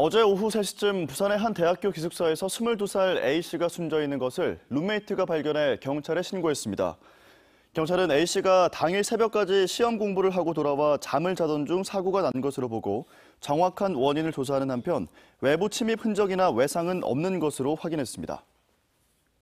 어제 오후 3시쯤 부산의 한 대학교 기숙사에서 22살 A씨가 숨져 있는 것을 룸메이트가 발견해 경찰에 신고했습니다. 경찰은 A씨가 당일 새벽까지 시험 공부를 하고 돌아와 잠을 자던 중 사고가 난 것으로 보고 정확한 원인을 조사하는 한편 외부 침입 흔적이나 외상은 없는 것으로 확인했습니다.